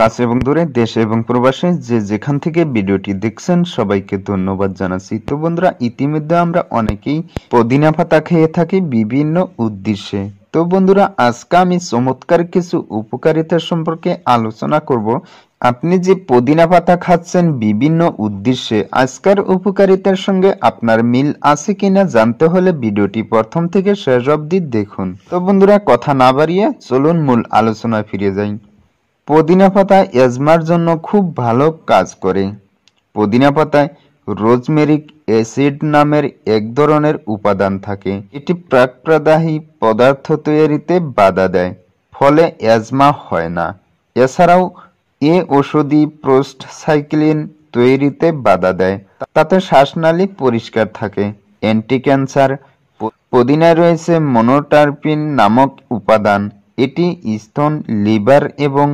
কাছে এবং দূরে দেশে এবং প্রবাসে যে যেখান থেকে ভিডিওটি দেখছেন সবাইকে ধন্যবাদ জানাচ্ছি তো বন্ধুরা ইতিমধ্যে আমরা অনেকেই পদিনা পাতা খেয়ে থাকি বিভিন্ন উদ্দেশ্যে তো বন্ধুরা আজকে আমি চমৎকার কিছু উপকারিতা সম্পর্কে আলোচনা করব আপনি যে পুদিনা পাতা খাচ্ছেন বিভিন্ন উদ্দেশ্যে আজকের উপকারিতার সঙ্গে আপনার মিল আছে কিনা জানতে হলে ভিডিওটি প্রথম থেকে শেষ অবধি দেখুন তো বন্ধুরা কথা না বাড়িয়ে চলুন মূল আলোচনায় ফিরে যাই পদিনা পাতা এজমার জন্য খুব ভালো কাজ করে পদিনা পাতায় রোজমেরিক অ্যাসিড নামের এক ধরনের উপাদান থাকে এটি প্রাকপ্রদাহী পদার্থ তৈরিতে বাধা দেয় ফলে অ্যাজমা হয় না এছাড়াও এ ওষুধি প্রোস্ট সাইক্লিন তৈরিতে বাধা দেয় তাতে শ্বাসনালী পরিষ্কার থাকে অ্যান্টি ক্যান্সার পদিনায় রয়েছে মনোটারপিন নামক উপাদান এটি স্তন লিভার এবং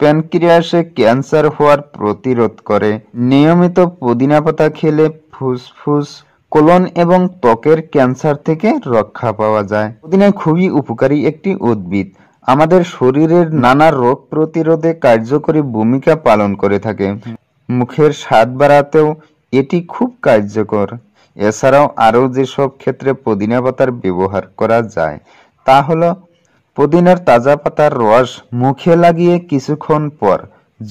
প্যানক্রিয়াসে ক্যান্সার হওয়ার প্রতিরোধ করে নিয়মিত পুদিনা পাতা খেলে ফুসফুস কোলন এবং ত্বকের ক্যান্সার থেকে রক্ষা পাওয়া যায় পুদিনা খুবই উপকারী একটি উদ্ভিদ আমাদের শরীরের নানা রোগ প্রতিরোধে কার্যকরী ভূমিকা পালন করে থাকে মুখের স্বাদ বাড়াতেও এটি খুব কার্যকর এছাড়াও আরও যেসব ক্ষেত্রে পুদিনা পাতার ব্যবহার করা যায় তা হলো পুদিনার তাজা পাতার রস মুখে লাগিয়ে কিছুক্ষণ পর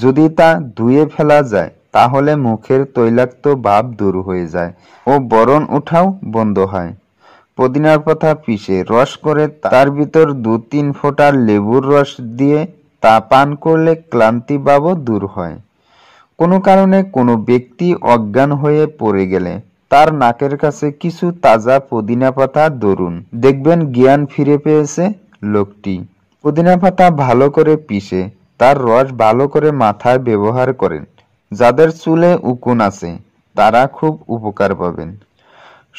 যদি তা ধুয়ে ফেলা যায় তাহলে মুখের তৈলাক্ত ভাব দূর হয়ে যায় ও বরণ উঠাও বন্ধ হয় পুদিনার পাতা পিষে রস করে তার ভিতর দু তিন ফোঁটা লেবুর রস দিয়ে তা পান করলে ক্লান্তি ভাবও দূর হয় কোনো কারণে কোনো ব্যক্তি অজ্ঞান হয়ে পড়ে গেলে তার নাকের কাছে কিছু তাজা পুদিনা পাতা দরুন দেখবেন জ্ঞান ফিরে পেয়েছে লোকটি পুদিনা পাতা ভালো করে পিষে তার রস ভালো করে মাথায় ব্যবহার করেন যাদের চুলে উকুন আছে তারা খুব উপকার পাবেন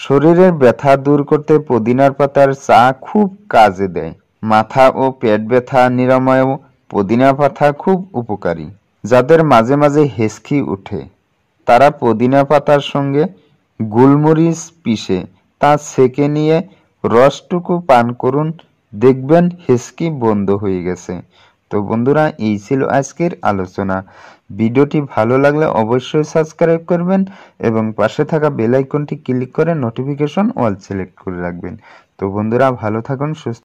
শরীরের ব্যথা দূর করতে পুদিনার পাতার চা খুব কাজে দেয় মাথা ও পেট ব্যথা নিরাময়েও পুদিনা পাতা খুব উপকারী যাদের মাঝে মাঝে হেসকি উঠে তারা পুদিনা পাতার সঙ্গে গুলমরিচ পিষে তা সেকে নিয়ে রসটুকু পান করুন দেখবেন হেসকি বন্ধ হয়ে গেছে তো বন্ধুরা এই ছিল আজকের আলোচনা ভিডিওটি ভালো লাগলে অবশ্যই সাবস্ক্রাইব করবেন এবং পাশে থাকা বেলাইকনটি ক্লিক করে নোটিফিকেশন অল সিলেক্ট করে রাখবেন তো বন্ধুরা ভালো থাকুন সুস্থ